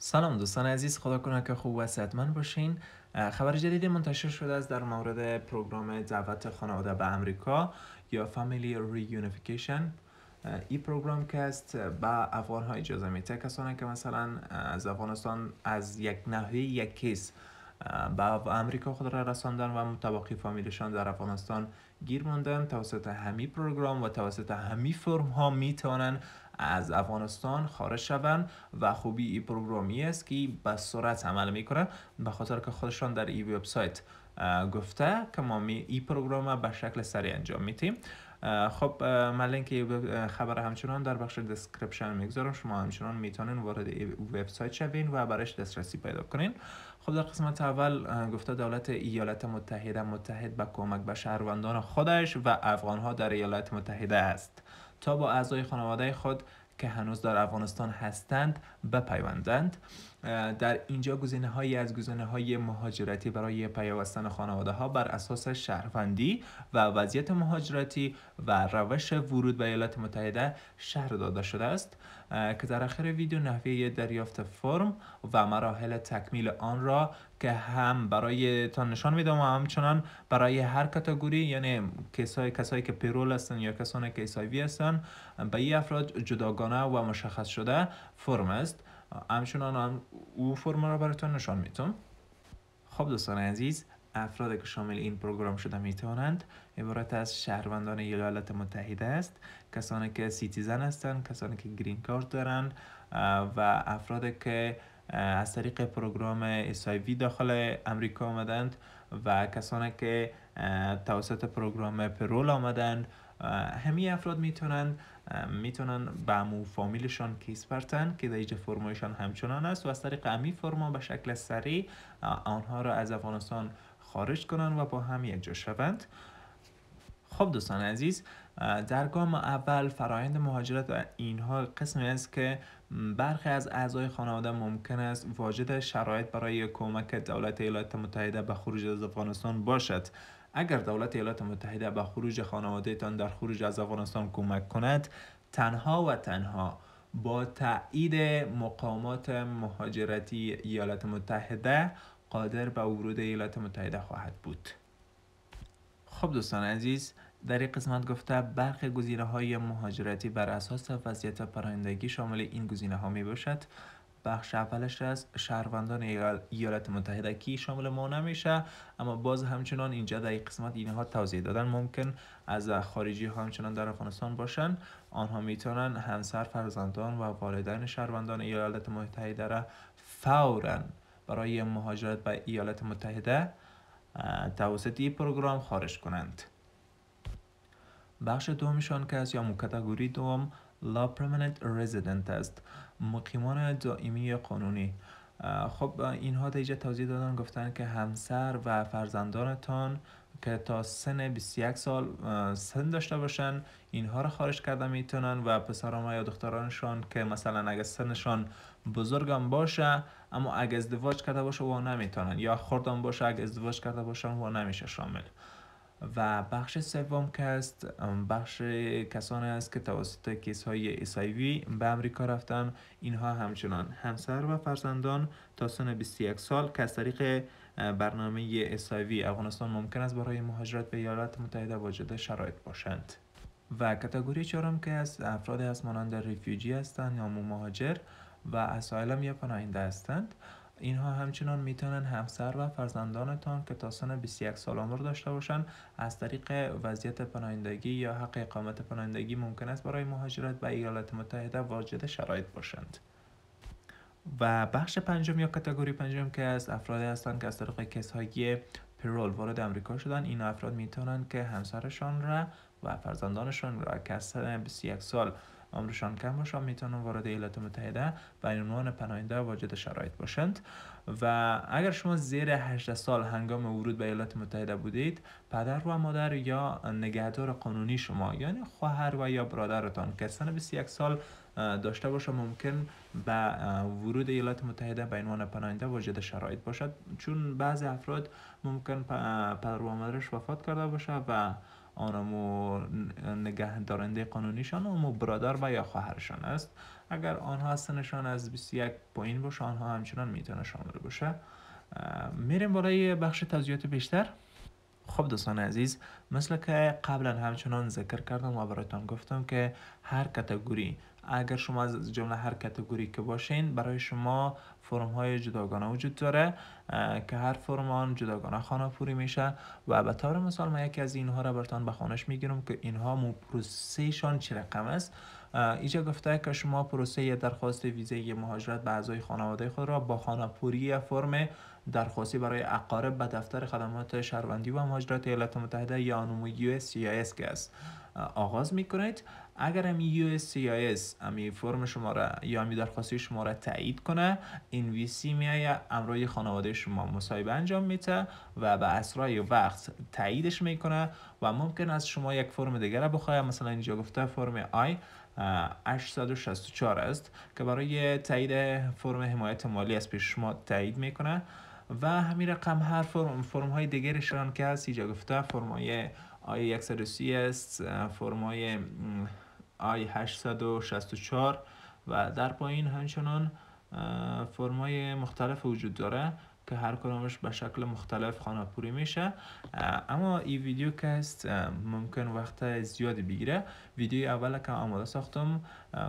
سلام دوستان عزیز خدا کنه که خوب و صحتمند باشین خبر جدیدی منتشر شده است در مورد پروگرام دعوت خانواده به امریکا یا فامیلی ریونیفیکیشن این پروگرام که است به افغان ها اجازه میده کسانی که مثلا از افغانستان از یک نحوه یک کیس به امریکا خود را رساندن و متباقی فامیلشان در افغانستان گیر ماندن توسط همی پروگرام و توسط همی فرم ها میتونن از افغانستان خارج شوند و خوبی این پروگرامی است که به سرعت عمل میکنه به خاطر که خودشان در ای وبسایت گفته که ما می این پروگرام به شکل سریع انجام میتیم خب من لینک خبر همچنان در بخش دسکریپشن میگذارم شما همچنان میتونین وارد وبسایت شوین و برایش دسترسی پیدا کنین خب در قسمت اول گفته دولت ایالات متحده متحد به کمک به شهروندان خودش و افغان ها در ایالات متحده است تا با اعضای خانواده خود که هنوز در افغانستان هستند بپیوندند در اینجا گزینه هایی از گزینه های مهاجرتی برای پیوستن خانواده ها بر اساس شهروندی و وضعیت مهاجرتی و روش ورود به ایالات متحده شهر داده شده است که در آخر ویدیو نحوه دریافت فرم و مراحل تکمیل آن را که هم برای تا نشان میدم و همچنان برای هر کاتگوری یعنی کسای کسایی که پیرول هستن یا کسانی که ایسایوی هستن به این افراد جداگانه و مشخص شده فرم است همچنان هم او فرم را براتون نشان میتون خب دوستان عزیز افراد که شامل این پروگرام شده میتوانند عبارت از شهروندان ایالات متحده است کسانی که سیتیزن هستند کسانی که گرین کارت دارند و افراد که از طریق پروگرام اسایوی داخل امریکا آمدند و کسانی که توسط پروگرام پرول آمدند همه افراد میتونن میتونن به مو فامیلشان کیس پرتن که دیج فرمایشان همچنان است و از طریق امی فرما به شکل سریع آنها را از افغانستان خارج کنند و با هم یک جا شوند خب دوستان عزیز در گام اول فرایند مهاجرت و اینها قسمی است که برخی از اعضای خانواده ممکن است واجد شرایط برای کمک دولت ایالات متحده به خروج از افغانستان باشد اگر دولت ایالات متحده با خروج خانوادهتان در خروج از افغانستان کمک کند تنها و تنها با تایید مقامات مهاجرتی ایالات متحده قادر به ورود ایالات متحده خواهد بود خب دوستان عزیز در این قسمت گفته برخی گزینه‌های های مهاجرتی بر اساس وضعیت پرهندگی شامل این گزینه ها بخش اولش از شهروندان ایالات متحده کی شامل ما نمیشه اما باز همچنان اینجا در این قسمت اینها توضیح دادن ممکن از خارجی ها همچنان در افغانستان باشن آنها میتونن همسر فرزندان و والدین شهروندان ایالات متحده را فورا برای مهاجرت به ایالات متحده توسط این پروگرام خارج کنند بخش دومشان که از یا کاتگوری دوم لا پرمننت رزیدنت است مقیمان دائمی قانونی خب اینها دیجه توضیح دادن گفتن که همسر و فرزندانتان که تا سن 21 سال سن داشته باشن اینها را خارج کرده میتونن و پسران یا دخترانشان که مثلا اگه سنشان بزرگم باشه اما اگه ازدواج کرده باشه و نمیتونن یا خوردم باشه اگه ازدواج کرده باشن و نمیشه شامل و بخش سوم که است بخش کسانی است که توسط کیس های ایسایوی به امریکا رفتن اینها همچنان همسر و فرزندان تا سن 21 سال که از طریق برنامه ایسایوی افغانستان ممکن است برای مهاجرت به ایالات متحده واجد شرایط باشند و کتگوری چهارم که از افراد از مانند ریفیوجی هستند یا مهاجر و اسایلم یا پناهنده هستند اینها همچنان میتونن همسر و فرزندانتان که تا سن 21 سال عمر داشته باشند از طریق وضعیت پناهندگی یا حق اقامت پناهندگی ممکن است برای مهاجرت به ایالات متحده واجد شرایط باشند و بخش پنجم یا کتگوری پنجم که از افرادی هستند که از طریق کسایی پرول وارد امریکا شدن این افراد میتونن که همسرشان را و فرزندانشان را که از سن 21 سال امروشان کم باشه میتونن وارد ایالات متحده به عنوان پناهنده واجد شرایط باشند و اگر شما زیر 18 سال هنگام ورود به ایالات متحده بودید پدر و مادر یا نگهدار قانونی شما یعنی خواهر و یا برادرتان که سن 21 سال داشته باشه ممکن به ورود ایالات متحده به عنوان پناهنده واجد شرایط باشد چون بعضی افراد ممکن پدر و مادرش وفات کرده باشه و آنمو نگه دارنده قانونیشان آنمو برادر و یا خواهرشان است اگر آنها سنشان از 21 پایین باشه آنها همچنان میتونه شامل باشه میریم برای بخش توضیحات بیشتر خب دوستان عزیز مثل که قبلا همچنان ذکر کردم و براتان گفتم که هر کتگوری اگر شما از جمله هر کتگوری که باشین برای شما فرم های جداگانه وجود داره که هر فرم آن جداگانه خانه پوری میشه و به طور مثال من یکی از اینها را براتان به خانش میگیرم که اینها مو شان چه رقم است اینجا گفته که شما پروسه درخواست ویزه مهاجرت به اعضای خانواده خود را با خانه پوری فرم درخواستی برای اقارب به دفتر خدمات شهروندی و مهاجرت ایالات متحده یا سی اس که است آغاز می کنید اگر هم USCIS امی فرم شما را یا امی درخواستی شما را تایید کنه این می میایه امروی خانواده شما مصاحبه انجام میته و به اسرای وقت تاییدش میکنه و ممکن است شما یک فرم دیگر بخواید مثلا اینجا گفته فرم I 864 است که برای تایید فرم حمایت مالی از پیش شما تایید میکنه و همین رقم هر فرم فرم های دیگرش که هست اینجا گفته فرم های آی 130 است فرمای آی 864 و در پایین همچنان فرمای مختلف وجود داره که هر کدامش به شکل مختلف خانه پوری میشه اما این ویدیو که است ممکن وقت زیادی بگیره ویدیو اول که آماده ساختم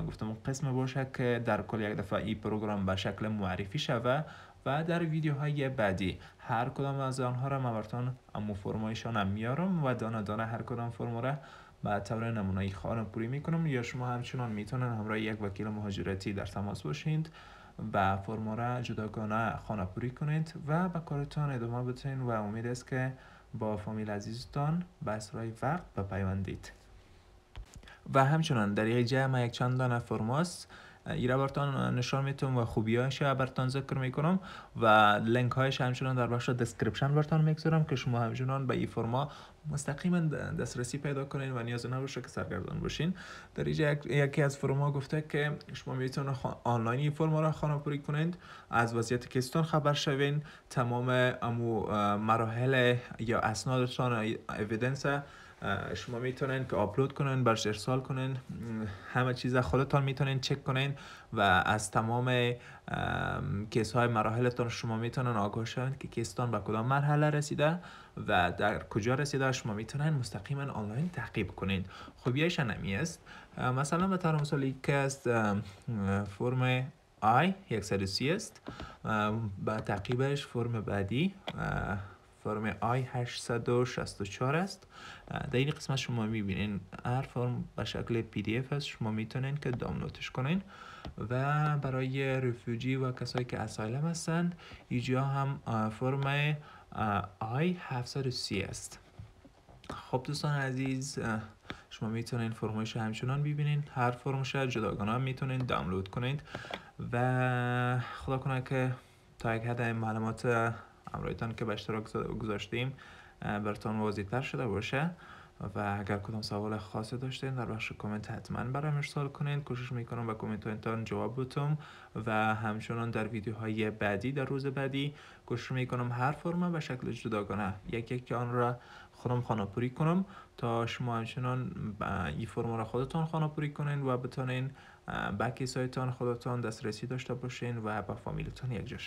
گفتم قسم باشه که در کل یک دفعه این پروگرام به شکل معرفی شوه و در ویدیوهای بعدی هر کدام از آنها را من براتان امو فرمایشان هم میارم و دانه دانه هر کدام فرما را به طور نمونه خانم پوری میکنم یا شما همچنان میتونن همراه یک وکیل مهاجرتی در تماس باشید و فرما را جداگانه خانه پوری کنید و به کارتان ادامه بتین و امید است که با فامیل عزیزتان به وقت وقت بپیوندید و همچنان در یک جمع یک چند دانه فرماست ایره برتان نشان میتونم و خوبیاش ابرتان ذکر میکنم و لینک هایش همچنان در بخش دسکریپشن برتان میگذارم که شما همچنان به این فرما مستقیما دسترسی پیدا کنین و نیاز نباشه که سرگردان باشین در اینجا یکی از فرما گفته که شما میتونید آنلاین این فرما را خانه پوری کنید از وضعیت کیستان خبر شوین تمام امو مراحل یا اسنادتان اویدنس شما میتونین که آپلود کنین برش ارسال کنین همه چیز خودتان میتونین چک کنین و از تمام کیس های مراحلتان شما میتونین آگاه شوین که کیستان به کدام مرحله رسیده و در کجا رسیده شما میتونین مستقیما آنلاین تعقیب کنین خوبیش نمی است مثلا به طور مثال که است فرم آی 130 است به تعقیبش فرم بعدی فرم آی 864 است در این قسمت شما میبینین هر فرم به شکل پی دی اف است شما میتونین که دانلودش کنین و برای رفیوجی و کسایی که اسایلم هستند اینجا هم فرم آی 730 است خب دوستان عزیز شما میتونین فرمایش همچنان ببینین هر فرمش جداگانه هم میتونین دانلود کنید و خدا کنه که تا یک حد معلومات تان که به اشتراک گذاشتیم برتان واضح تر شده باشه و اگر کدام سوال خاصی داشتین در بخش کامنت حتما برام ارسال کنین کوشش میکنم به کامنت هایتان جواب بتم و همچنان در ویدیوهای بعدی در روز بعدی کوشش میکنم هر فرمه به شکل جداگانه یک یک آن را خودم پوری کنم تا شما همچنان این فرم را خودتان پوری کنین و بتانین به سایتان خودتان دسترسی داشته باشین و با فامیلتان یک جا